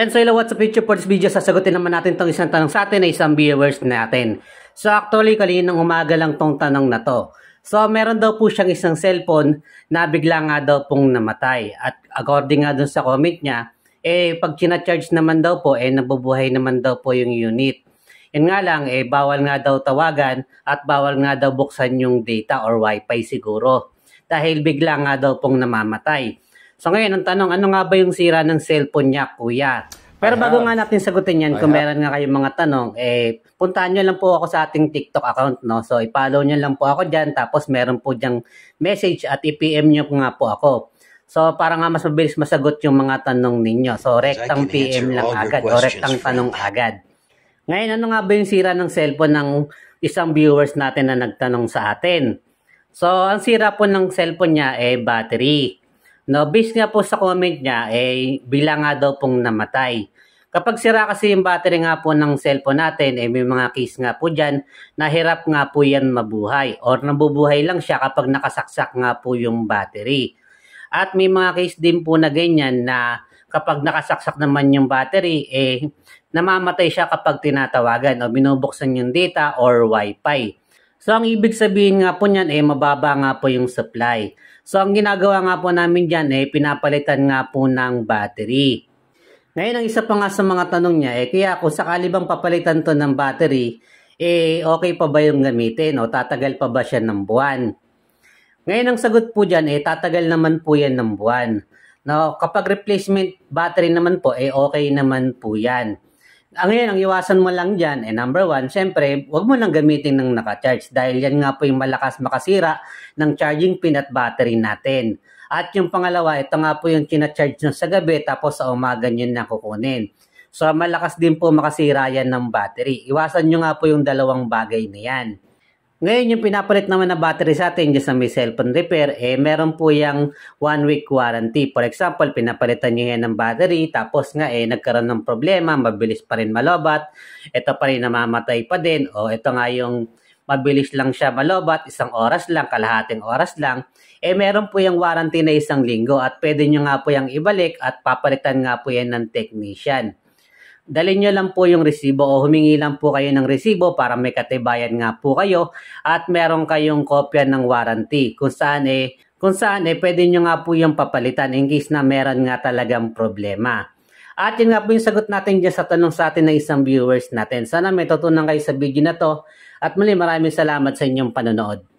Yan, so hello, what's up YouTube for this video? Sasagutin naman natin tong isang tanong sa atin na isang viewers natin. So actually, kaninang umaga lang tong tanong na to. So meron daw po siyang isang cellphone na bigla nga daw pong namatay. At according nga dun sa comment niya, eh pag charge naman daw po, eh nabubuhay naman daw po yung unit. Yan nga lang, eh bawal nga daw tawagan at bawal nga daw buksan yung data or wifi siguro. Dahil bigla nga daw pong namamatay. So ngayon, ang tanong, ano nga ba yung sira ng cellphone niya, kuya? Pero bago ah. nga natin sagutin yan, I kung ah. meron nga kayong mga tanong, eh, puntahan nyo lang po ako sa ating TikTok account, no? So, i-follow nyo lang po ako dyan, tapos meron po dyang message at i-PM nyo nga po ako. So, para nga mas mabilis masagot yung mga tanong ninyo. So, rektang PM lang agad o rektang tanong me. agad. Ngayon, ano nga ba yung sira ng cellphone ng isang viewers natin na nagtanong sa atin? So, ang sira po ng cellphone niya, eh, battery. No, based nga po sa comment niya, eh, bilang nga daw pong namatay. Kapag sira kasi yung battery nga po ng cellphone natin, eh, may mga case nga po dyan, nahirap nga po yan mabuhay or nabubuhay lang siya kapag nakasaksak nga po yung battery. At may mga case din po na ganyan na kapag nakasaksak naman yung battery, eh, namamatay siya kapag tinatawagan o binubuksan yung data or wifi. So ang ibig sabihin nga po niyan eh mababa nga po yung supply. So ang ginagawa nga po namin diyan eh pinapalitan nga po ng battery. Ngayon ang isa pa nga sa mga tanong niya eh kaya kung sakali bang papalitan to ng battery eh okay pa ba yung gamitin o tatagal pa ba siya ng buwan? Ngayon ang sagot po diyan eh tatagal naman po yan ng buwan. No, kapag replacement battery naman po eh okay naman po yan. Ang ah, ngayon, ang iwasan mo lang dyan, eh number one, syempre, huwag mo nang gamitin ng naka-charge dahil yan nga po yung malakas makasira ng charging pin at battery natin. At yung pangalawa, ito nga po yung kina-charge nyo sa gabi tapos sa umaga nyo na kukunin. So malakas din po makasira yan ng battery. Iwasan nyo nga po yung dalawang bagay na yan. Ngayon yung pinapalit naman na battery sa atin dyan sa may cellphone repair, eh meron po yung one week warranty. For example, pinapalitan nyo yan ng battery, tapos nga eh nagkaroon ng problema, mabilis pa rin malobat, ito pa rin namamatay pa din, o ito nga yung mabilis lang siya malobat, isang oras lang, kalahating oras lang, eh meron po yung warranty na isang linggo at pwede nyo nga po yung ibalik at papalitan nga po yan ng technician. Dalhin nyo lang po yung resibo o humingi lang po kayo ng resibo para may katibayan nga po kayo at meron kayong kopya ng warranty kung saan eh, kung saan eh pwede nyo nga po yung papalitan in case na meron nga talagang problema. At yun nga po yung sagot natin dyan sa tanong sa atin ng isang viewers natin. Sana may tutunan kayo sa video na to. At muli maraming salamat sa inyong panonood.